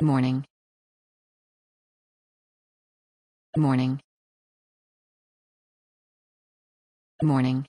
morning morning morning